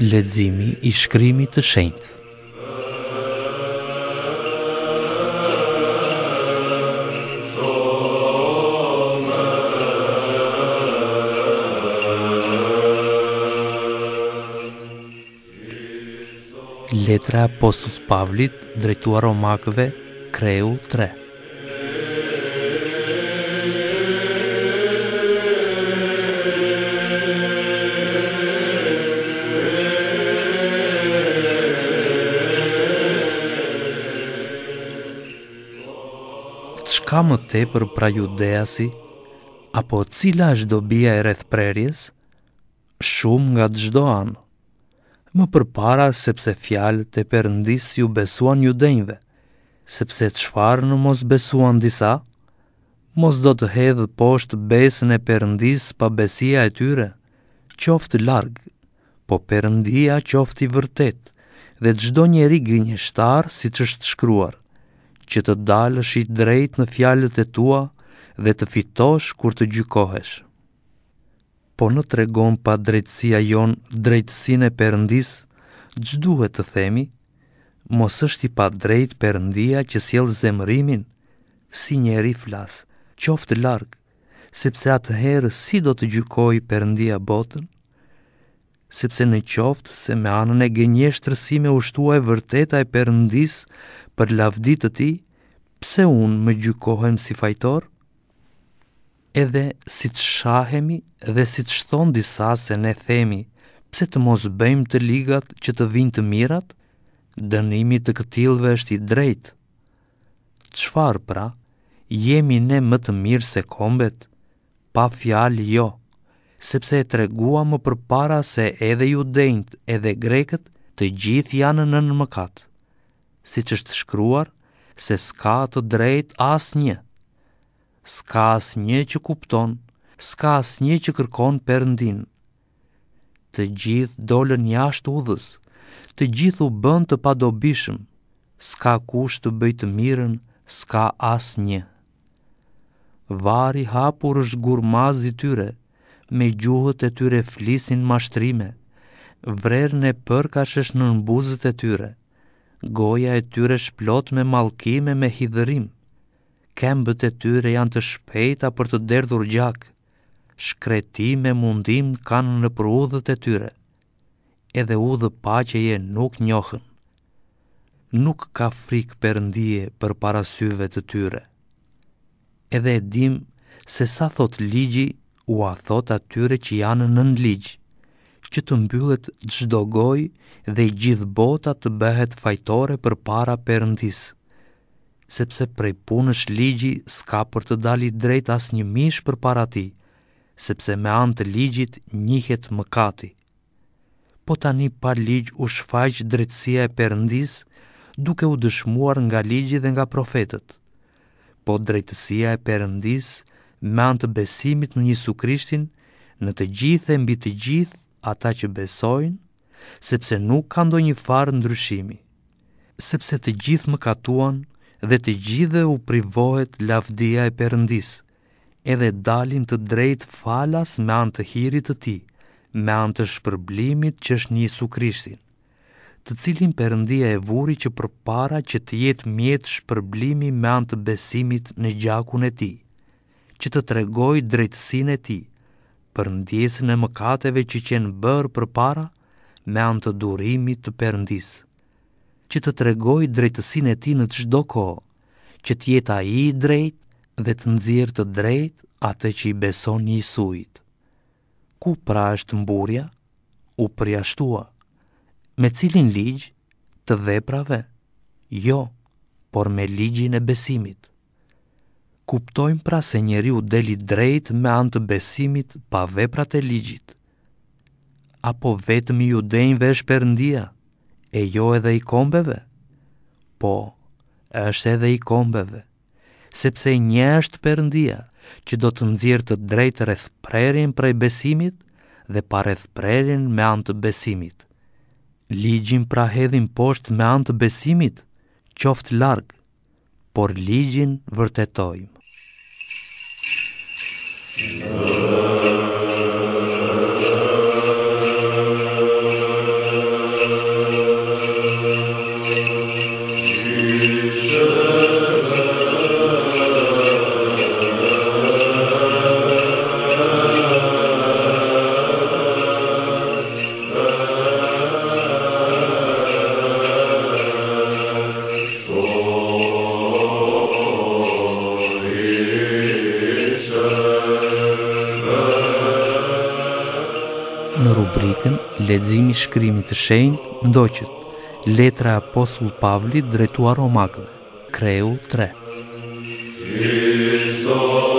ledzimi i shkrimi të shenjt. Letra apostus Pavlit drejtuar omakve kreu 3. ka më tepër pra ju apo cila është bia e rreth prerjes? Shumë nga të gjdo anë. Më përpara sepse fjalë të përndis ju besuan ju denjve, sepse të shfarë në mos besuan disa, mos do të hedhë poshtë besën e përndis pa besia e tyre, qoftë largë, po përëndia i vërtet, dhe gjdo njeri gënjështar si që është shkruar që të dalësh i drejt në fjallët e tua dhe të fitosh kur të gjykohesh. Po në tregon pa drejtsia jon drejtsin e përëndis, gjduhet të themi, mos është i pa drejt përëndia që s'jell zemrimin, si njeri flasë, qoftë largë, sepse atëherë si do të gjykoj përëndia botën, sepse në qoftë se me anën e gënjesh të rësime ushtuaj vërteta e ndisë për lavdit të ti, pse unë më gjykohem si fajtor? Edhe si të shahemi dhe si të shthon disa se ne themi, pse të mos bëjmë të ligat që të vinë të mirat? Dënimi të këtilve është i drejtë. Qfar pra, jemi ne më të mirë se kombet? Pa fjalë jo. Jo sepse e tregua më përpara se edhe ju edhe grekët të gjithë janë në në mëkat. Si që është shkruar, se s'ka të drejt as një. S'ka as një që kupton, s'ka as një që kërkon ndinë, Të gjithë dolën jashtë udhës, të gjithë u bën të padobishëm, s'ka kush të bëjtë të mirën, s'ka as një. Vari hapur është gurmazi tyre, me gjuhët e tyre flisin mashtrime, vrerën e përka në nëmbuzët e tyre, goja e tyre shplot me malkime me hidërim, kembët e tyre janë të shpejta për të derdhur gjak, shkreti me mundim kanë në prudhët e tyre, edhe udhë pacheje nuk njohën. Nuk ka frikë për ndije për parasyve të tyre. Edhe e dim se sa thot ligji u a thot atyre që janë në në ligjë, që të mbyllet gjdo goj dhe i gjithë bota të behet fajtore për para përëndis, sepse prej punësh ligji s'ka për të dali drejt as një mish për para ti, sepse me anë të ligjit njihet mëkati. Po tani pa ligj u shfaq drejtësia e përëndis, duke u dëshmuar nga ligji dhe nga profetet, po drejtësia e përëndis nështë, me anë të besimit në Jezu Krishtin në të gjithë e mbi të gjithë ata që besojnë, sepse nuk ka ndonjë farë ndryshimi. Sepse të gjithë më katuan dhe të gjithë u privohet lavdia e Perëndis, edhe dalin të drejt falas me anë të hirit të Tij, me anë të shpërblimit që është Jezu Krishtin të cilin përëndia e vuri që përpara që të jetë mjetë shpërblimi me antë besimit në gjakun e ti që të tregoj drejtësin e ti, për ndjesën e mëkateve që qenë bërë për para, me anë të durimit të përndis, që të tregoj drejtësin e ti në të shdo ko, që tjeta i drejt dhe të nëzirë të drejt atë që i beson një sujt. Ku pra është mburja, u përjashtua, me cilin ligj të veprave, jo, por me ligjin e besimit kuptojmë pra se njeri u deli drejt me antë besimit pa veprat e ligjit. Apo vetëm ju dejnë vesh përndia, e jo edhe i kombeve? Po, është edhe i kombeve, sepse një është përndia që do të nëzirë të drejt rreth prerin prej besimit dhe pa rreth prerin me antë besimit. Ligjin pra hedhin posht me antë besimit, qoftë largë, por ligjin vërtetojmë Ledzimi shkrimit të shenjë, ndoqët, letra apostull Pavli drejtuar Romakëve, kreu 3. Jesus.